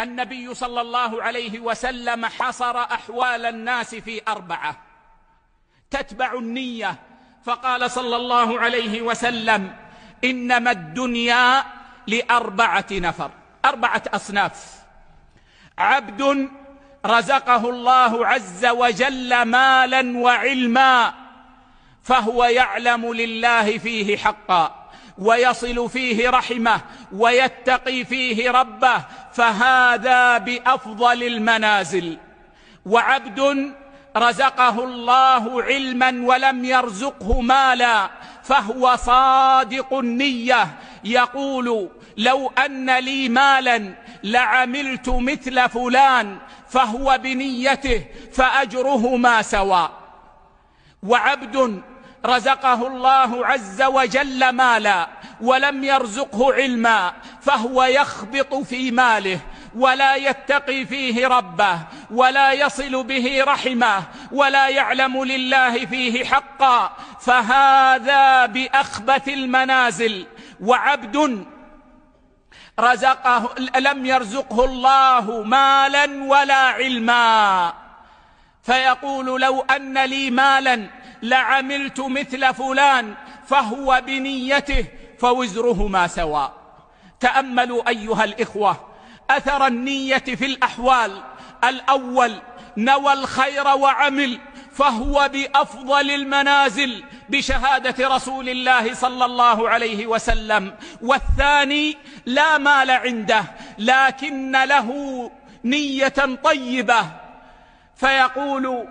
النبي صلى الله عليه وسلم حصر أحوال الناس في أربعة تتبع النية فقال صلى الله عليه وسلم إنما الدنيا لأربعة نفر أربعة أصناف عبد رزقه الله عز وجل مالا وعلما فهو يعلم لله فيه حقا ويصل فيه رحمه ويتقي فيه ربه فهذا بأفضل المنازل وعبد رزقه الله علما ولم يرزقه مالا فهو صادق النية يقول لو أن لي مالا لعملت مثل فلان فهو بنيته فأجرهما سواء وعبد رزقه الله عز وجل مالا ولم يرزقه علما فهو يخبط في ماله ولا يتقي فيه ربه ولا يصل به رحمه ولا يعلم لله فيه حقا فهذا بأخبث المنازل وعبد رزقه لم يرزقه الله مالا ولا علما فيقول لو أن لي مالا لعملت مثل فلان فهو بنيته فوزرهما سواء تأملوا أيها الإخوة أثر النية في الأحوال الأول نوى الخير وعمل فهو بأفضل المنازل بشهادة رسول الله صلى الله عليه وسلم والثاني لا مال عنده لكن له نية طيبة فيقول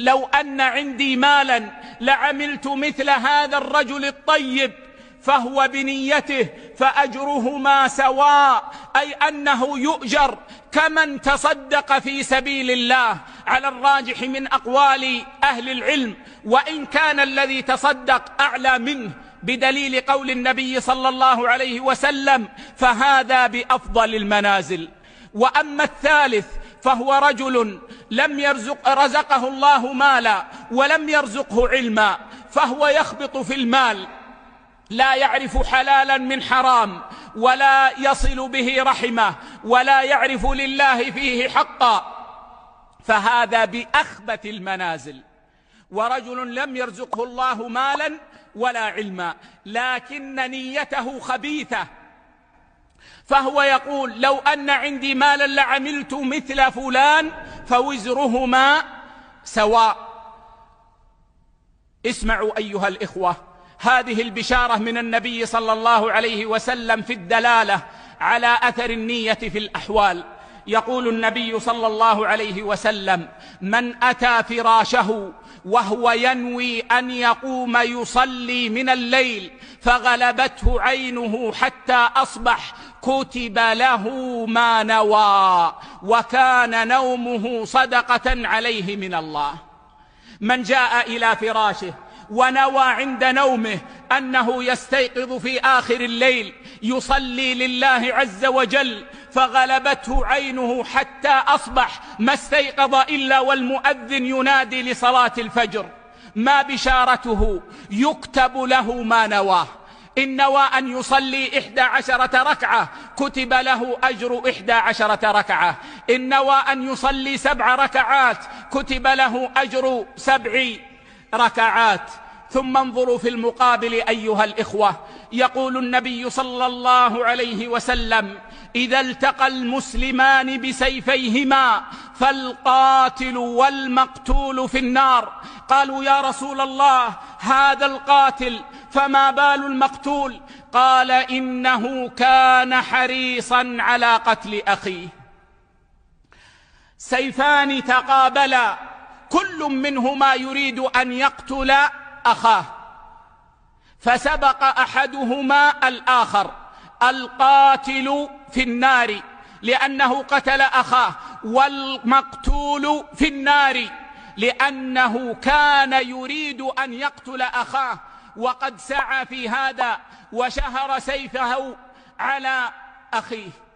لو أن عندي مالا لعملت مثل هذا الرجل الطيب فهو بنيته فأجرهما سواء أي أنه يؤجر كمن تصدق في سبيل الله على الراجح من أقوال أهل العلم وإن كان الذي تصدق أعلى منه بدليل قول النبي صلى الله عليه وسلم فهذا بأفضل المنازل وأما الثالث فهو رجل لم يرزق رزقه الله مالا ولم يرزقه علما فهو يخبط في المال لا يعرف حلالا من حرام ولا يصل به رحمه ولا يعرف لله فيه حقا فهذا بأخبث المنازل ورجل لم يرزقه الله مالا ولا علما لكن نيته خبيثه فهو يقول لو أن عندي مالا لعملت مثل فلان فوزرهما سواء اسمعوا أيها الإخوة هذه البشارة من النبي صلى الله عليه وسلم في الدلالة على أثر النية في الأحوال يقول النبي صلى الله عليه وسلم من أتى فراشه وهو ينوي أن يقوم يصلي من الليل فغلبته عينه حتى أصبح كتب له ما نوى وكان نومه صدقة عليه من الله من جاء إلى فراشه ونوى عند نومه أنه يستيقظ في آخر الليل يصلي لله عز وجل فغلبته عينه حتى أصبح ما استيقظ إلا والمؤذن ينادي لصلاة الفجر ما بشارته يكتب له ما نواه إن نوى أن يصلي إحدى عشرة ركعة كتب له أجر إحدى عشرة ركعة إن نوى أن يصلي سبع ركعات كتب له أجر سبع ركعات ثم انظروا في المقابل أيها الإخوة يقول النبي صلى الله عليه وسلم إذا التقى المسلمان بسيفيهما فالقاتل والمقتول في النار قالوا يا رسول الله هذا القاتل فما بال المقتول قال إنه كان حريصا على قتل أخيه سيفان تقابلا كل منهما يريد أن يقتل أخاه فسبق أحدهما الآخر القاتل في النار لأنه قتل أخاه والمقتول في النار لأنه كان يريد أن يقتل أخاه وقد سعى في هذا وشهر سيفه على أخيه